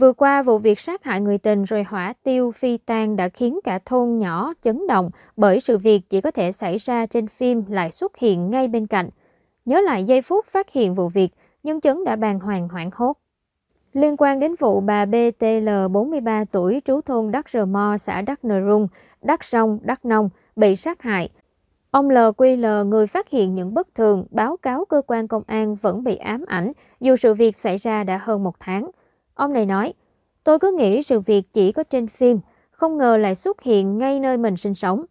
Vừa qua, vụ việc sát hại người tình rồi hỏa tiêu phi tan đã khiến cả thôn nhỏ chấn động bởi sự việc chỉ có thể xảy ra trên phim lại xuất hiện ngay bên cạnh. Nhớ lại giây phút phát hiện vụ việc, nhân chứng đã bàn hoàng hoảng hốt. Liên quan đến vụ bà BTL 43 tuổi trú thôn Đắc Rờ Mo, xã Đắc Nờ Rung, Đắc Sông, Đắc Nông bị sát hại. Ông LQL, người phát hiện những bất thường, báo cáo cơ quan công an vẫn bị ám ảnh dù sự việc xảy ra đã hơn một tháng. Ông này nói, tôi cứ nghĩ sự việc chỉ có trên phim, không ngờ lại xuất hiện ngay nơi mình sinh sống.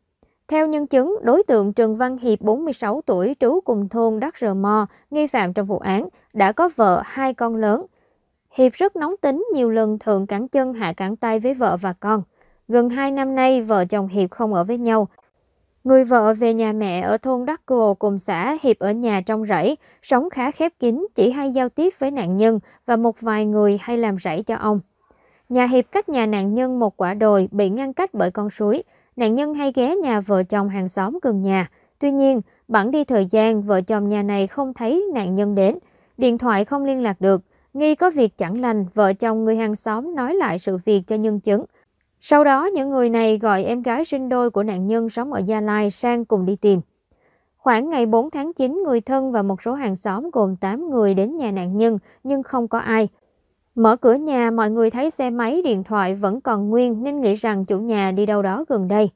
Theo nhân chứng, đối tượng Trần Văn Hiệp 46 tuổi trú cùng thôn Đắc Rờ Mò, nghi phạm trong vụ án, đã có vợ hai con lớn. Hiệp rất nóng tính, nhiều lần thường cắn chân hạ cắn tay với vợ và con. Gần 2 năm nay, vợ chồng Hiệp không ở với nhau, Người vợ về nhà mẹ ở thôn Đắc Cồ cùng xã Hiệp ở nhà trong rẫy, sống khá khép kín, chỉ hay giao tiếp với nạn nhân và một vài người hay làm rẫy cho ông. Nhà Hiệp cách nhà nạn nhân một quả đồi bị ngăn cách bởi con suối. Nạn nhân hay ghé nhà vợ chồng hàng xóm gần nhà. Tuy nhiên, bẵng đi thời gian, vợ chồng nhà này không thấy nạn nhân đến. Điện thoại không liên lạc được. Nghi có việc chẳng lành, vợ chồng người hàng xóm nói lại sự việc cho nhân chứng – sau đó, những người này gọi em gái sinh đôi của nạn nhân sống ở Gia Lai sang cùng đi tìm. Khoảng ngày 4 tháng 9, người thân và một số hàng xóm gồm 8 người đến nhà nạn nhân nhưng không có ai. Mở cửa nhà, mọi người thấy xe máy, điện thoại vẫn còn nguyên nên nghĩ rằng chủ nhà đi đâu đó gần đây.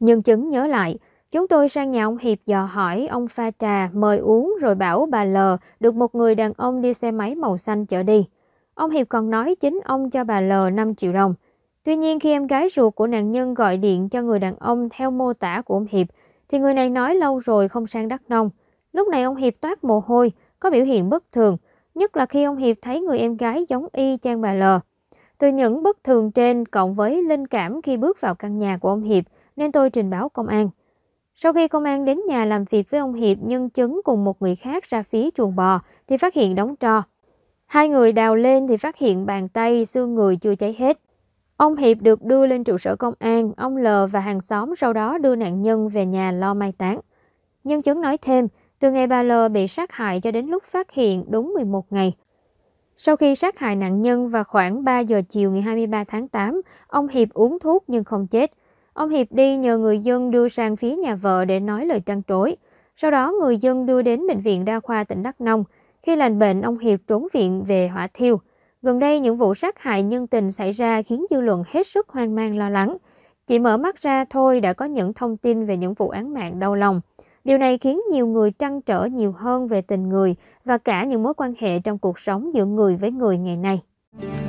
Nhân chứng nhớ lại, chúng tôi sang nhà ông Hiệp dò hỏi, ông pha trà, mời uống rồi bảo bà L được một người đàn ông đi xe máy màu xanh chở đi. Ông Hiệp còn nói chính ông cho bà L 5 triệu đồng. Tuy nhiên khi em gái ruột của nạn nhân gọi điện cho người đàn ông theo mô tả của ông Hiệp, thì người này nói lâu rồi không sang Đắk Nông. Lúc này ông Hiệp toát mồ hôi, có biểu hiện bất thường, nhất là khi ông Hiệp thấy người em gái giống y chang bà L. Từ những bất thường trên cộng với linh cảm khi bước vào căn nhà của ông Hiệp nên tôi trình báo công an. Sau khi công an đến nhà làm việc với ông Hiệp nhân chứng cùng một người khác ra phía chuồng bò thì phát hiện đóng trò. Hai người đào lên thì phát hiện bàn tay, xương người chưa cháy hết. Ông Hiệp được đưa lên trụ sở công an, ông L và hàng xóm sau đó đưa nạn nhân về nhà lo mai táng. Nhân chứng nói thêm, từ ngày bà L bị sát hại cho đến lúc phát hiện đúng 11 ngày. Sau khi sát hại nạn nhân vào khoảng 3 giờ chiều ngày 23 tháng 8, ông Hiệp uống thuốc nhưng không chết. Ông Hiệp đi nhờ người dân đưa sang phía nhà vợ để nói lời trăn trối. Sau đó người dân đưa đến bệnh viện đa khoa tỉnh Đắk Nông. Khi lành bệnh, ông Hiệp trốn viện về Hỏa Thiêu. Gần đây, những vụ sát hại nhân tình xảy ra khiến dư luận hết sức hoang mang lo lắng. Chỉ mở mắt ra thôi đã có những thông tin về những vụ án mạng đau lòng. Điều này khiến nhiều người trăn trở nhiều hơn về tình người và cả những mối quan hệ trong cuộc sống giữa người với người ngày nay.